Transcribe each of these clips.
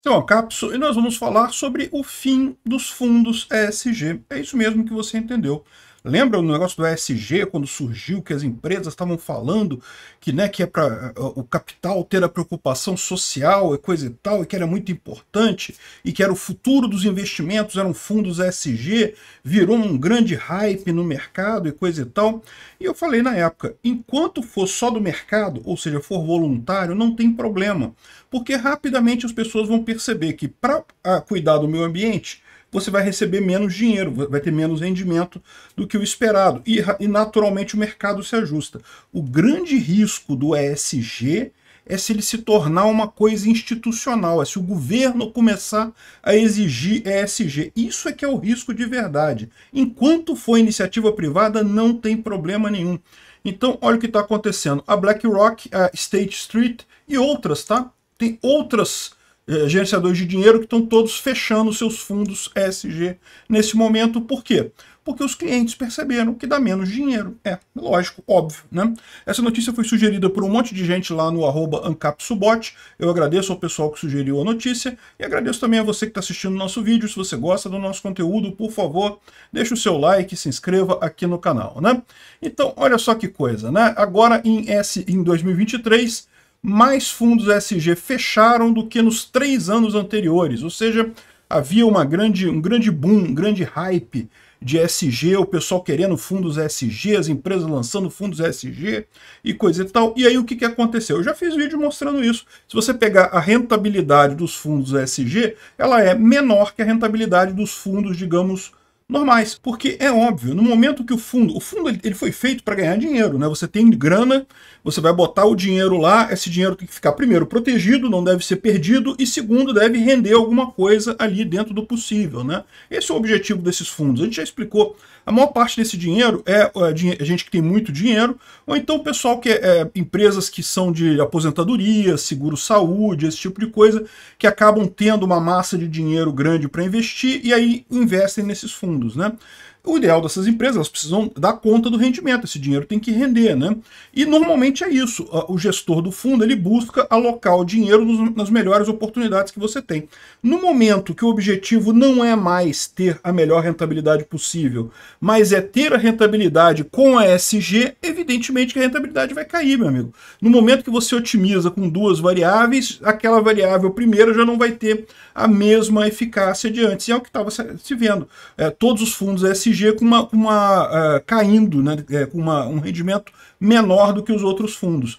Então, Capso, e nós vamos falar sobre o fim dos fundos ESG. É isso mesmo que você entendeu. Lembra o negócio do ESG, quando surgiu, que as empresas estavam falando que, né, que é para é, o capital ter a preocupação social e coisa e tal, e que era muito importante, e que era o futuro dos investimentos, eram fundos ESG, virou um grande hype no mercado e coisa e tal. E eu falei na época, enquanto for só do mercado, ou seja, for voluntário, não tem problema, porque rapidamente as pessoas vão perceber que para ah, cuidar do meio ambiente, você vai receber menos dinheiro, vai ter menos rendimento do que o esperado. E, e naturalmente o mercado se ajusta. O grande risco do ESG é se ele se tornar uma coisa institucional, é se o governo começar a exigir ESG. Isso é que é o risco de verdade. Enquanto for iniciativa privada, não tem problema nenhum. Então, olha o que está acontecendo. A BlackRock, a State Street e outras, tá? Tem outras eh, gerenciadores de dinheiro que estão todos fechando seus fundos ESG nesse momento. Por quê? Porque os clientes perceberam que dá menos dinheiro. É, lógico, óbvio, né? Essa notícia foi sugerida por um monte de gente lá no AncapSubot. Eu agradeço ao pessoal que sugeriu a notícia e agradeço também a você que está assistindo o nosso vídeo. Se você gosta do nosso conteúdo, por favor, deixe o seu like e se inscreva aqui no canal, né? Então, olha só que coisa, né? Agora em, S, em 2023 mais fundos SG fecharam do que nos três anos anteriores, ou seja, havia uma grande, um grande boom, um grande hype de SG, o pessoal querendo fundos SG, as empresas lançando fundos SG e coisa e tal. E aí o que, que aconteceu? Eu já fiz vídeo mostrando isso. Se você pegar a rentabilidade dos fundos SG, ela é menor que a rentabilidade dos fundos, digamos, normais. Porque é óbvio, no momento que o fundo, o fundo ele foi feito para ganhar dinheiro, né? Você tem grana, você vai botar o dinheiro lá, esse dinheiro tem que ficar primeiro protegido, não deve ser perdido e segundo deve render alguma coisa ali dentro do possível, né? Esse é o objetivo desses fundos. A gente já explicou, a maior parte desse dinheiro é a é, é gente que tem muito dinheiro, ou então o pessoal que é, é empresas que são de aposentadoria, seguro saúde, esse tipo de coisa, que acabam tendo uma massa de dinheiro grande para investir e aí investem nesses fundos fundos, né? O ideal dessas empresas, elas precisam dar conta do rendimento, esse dinheiro tem que render, né? E normalmente é isso, ah, o gestor do fundo, ele busca alocar o dinheiro nas melhores oportunidades que você tem. No momento que o objetivo não é mais ter a melhor rentabilidade possível, mas é ter a rentabilidade com a SG, evidentemente que a rentabilidade vai cair, meu amigo. No momento que você otimiza com duas variáveis, aquela variável primeira já não vai ter a mesma eficácia de antes, e é o que estava se vendo. É, todos os fundos SG SG com uma, uma uh, caindo, né, é, com uma, um rendimento menor do que os outros fundos.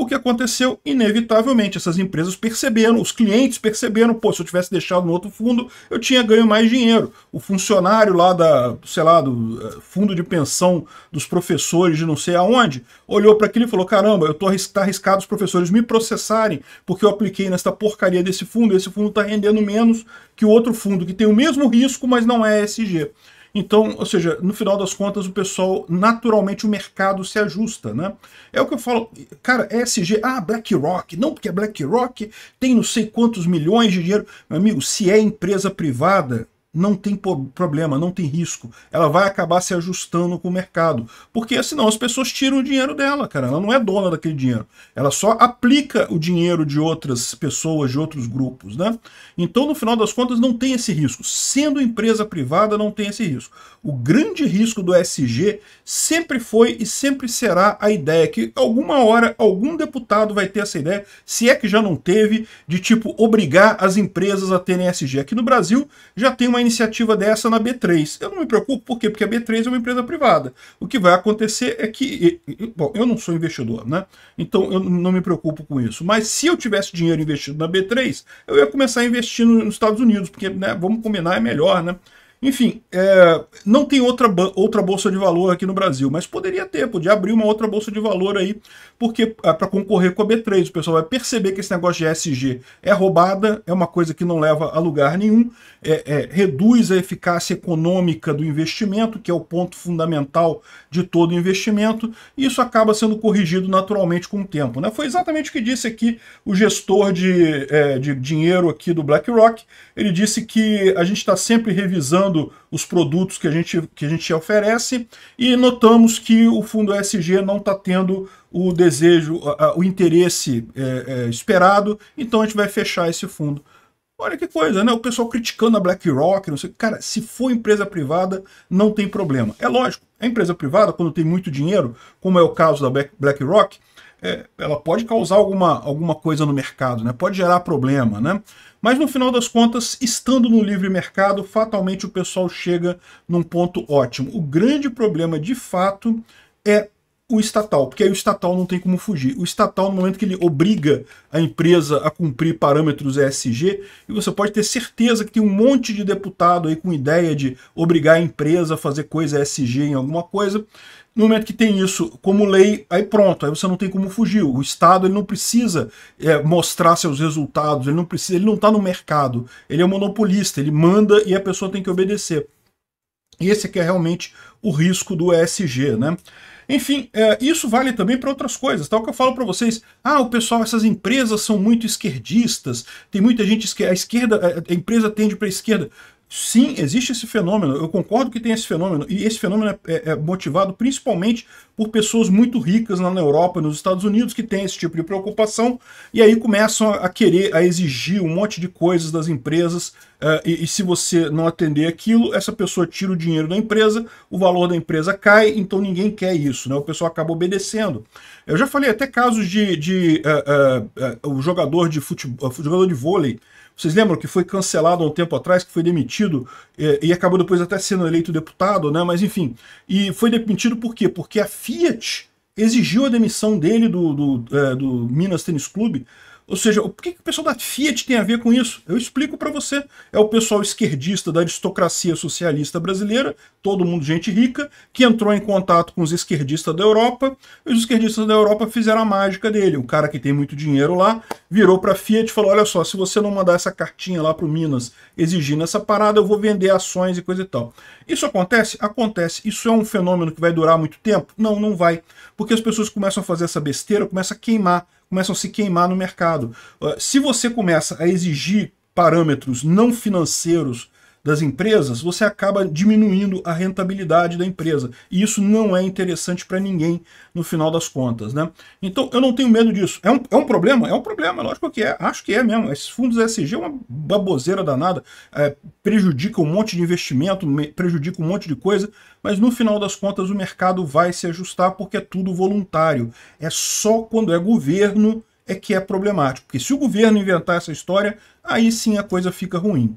O que aconteceu? Inevitavelmente, essas empresas perceberam, os clientes perceberam, pô, se eu tivesse deixado no outro fundo, eu tinha ganho mais dinheiro. O funcionário lá da, sei lá, do é, fundo de pensão dos professores de não sei aonde, olhou para aquilo e falou: caramba, eu estou tá arriscado os professores me processarem, porque eu apliquei nesta porcaria desse fundo, esse fundo está rendendo menos que o outro fundo, que tem o mesmo risco, mas não é SG. Então, ou seja, no final das contas, o pessoal, naturalmente, o mercado se ajusta, né? É o que eu falo, cara, SG, ah, BlackRock, não, porque a BlackRock tem não sei quantos milhões de dinheiro. Meu amigo, se é empresa privada, não tem problema, não tem risco. Ela vai acabar se ajustando com o mercado. Porque senão as pessoas tiram o dinheiro dela, cara. Ela não é dona daquele dinheiro. Ela só aplica o dinheiro de outras pessoas, de outros grupos, né? Então, no final das contas, não tem esse risco. Sendo empresa privada, não tem esse risco. O grande risco do SG sempre foi e sempre será a ideia que alguma hora algum deputado vai ter essa ideia, se é que já não teve, de tipo obrigar as empresas a terem SG. Aqui no Brasil já tem uma uma iniciativa dessa na B3. Eu não me preocupo, por quê? Porque a B3 é uma empresa privada. O que vai acontecer é que. Bom, eu não sou investidor, né? Então eu não me preocupo com isso. Mas se eu tivesse dinheiro investido na B3, eu ia começar a investir nos Estados Unidos, porque, né, vamos combinar, é melhor, né? Enfim, é, não tem outra, outra bolsa de valor aqui no Brasil, mas poderia ter, podia abrir uma outra bolsa de valor aí, porque é, para concorrer com a B3, o pessoal vai perceber que esse negócio de ESG é roubada, é uma coisa que não leva a lugar nenhum, é, é, reduz a eficácia econômica do investimento, que é o ponto fundamental de todo investimento, e isso acaba sendo corrigido naturalmente com o tempo. Né? Foi exatamente o que disse aqui o gestor de, é, de dinheiro aqui do BlackRock, ele disse que a gente está sempre revisando avaliando os produtos que a gente, que a gente oferece e notamos que o fundo SG não está tendo o desejo, o interesse é, é, esperado, então a gente vai fechar esse fundo. Olha que coisa, né? O pessoal criticando a BlackRock, não sei. Cara, se for empresa privada, não tem problema. É lógico, a empresa privada, quando tem muito dinheiro, como é o caso da BlackRock, é, ela pode causar alguma, alguma coisa no mercado, né? pode gerar problema. Né? Mas no final das contas, estando no livre mercado, fatalmente o pessoal chega num ponto ótimo. O grande problema, de fato, é o estatal, porque aí o estatal não tem como fugir. O estatal, no momento que ele obriga a empresa a cumprir parâmetros ESG, e você pode ter certeza que tem um monte de deputado aí com ideia de obrigar a empresa a fazer coisa ESG em alguma coisa, no momento que tem isso como lei, aí pronto, aí você não tem como fugir. O Estado ele não precisa é, mostrar seus resultados, ele não precisa, ele não está no mercado, ele é monopolista, ele manda e a pessoa tem que obedecer. E esse aqui é realmente o risco do ESG, né? Enfim, é, isso vale também para outras coisas. Tal então, é que eu falo para vocês, ah, o pessoal, essas empresas são muito esquerdistas, tem muita gente, a esquerda, a empresa tende para a esquerda. Sim, existe esse fenômeno. Eu concordo que tem esse fenômeno. E esse fenômeno é, é, é motivado principalmente por pessoas muito ricas na Europa, nos Estados Unidos, que têm esse tipo de preocupação, e aí começam a querer, a exigir um monte de coisas das empresas, uh, e, e, se você não atender aquilo, essa pessoa tira o dinheiro da empresa, o valor da empresa cai, então ninguém quer isso, né? o pessoal acaba obedecendo. Eu já falei até casos de, de uh, uh, o jogador de, futebol, jogador de vôlei, vocês lembram que foi cancelado há um tempo atrás, que foi demitido e, e acabou depois até sendo eleito deputado, né? Mas enfim, e foi demitido por quê? Porque a Fiat exigiu a demissão dele do, do, é, do Minas Tênis Clube ou seja, o que, que o pessoal da Fiat tem a ver com isso? Eu explico para você. É o pessoal esquerdista da aristocracia socialista brasileira, todo mundo gente rica, que entrou em contato com os esquerdistas da Europa, e os esquerdistas da Europa fizeram a mágica dele. O cara que tem muito dinheiro lá virou para a Fiat e falou, olha só, se você não mandar essa cartinha lá para o Minas exigindo essa parada, eu vou vender ações e coisa e tal. Isso acontece? Acontece. Isso é um fenômeno que vai durar muito tempo? Não, não vai. Porque as pessoas começam a fazer essa besteira, começam a queimar começam a se queimar no mercado. Ah, se você começa a exigir parâmetros não financeiros das empresas, você acaba diminuindo a rentabilidade da empresa. E isso não é interessante para ninguém no final das contas. Né? Então eu não tenho medo disso. É um, é um problema? É um problema, lógico que é. Acho que é mesmo. Esses fundos ESG é uma baboseira danada. É, prejudica um monte de investimento, prejudica um monte de coisa, mas no final das contas o mercado vai se ajustar porque é tudo voluntário. É só quando é governo é que é problemático. Porque se o governo inventar essa história, aí sim a coisa fica ruim.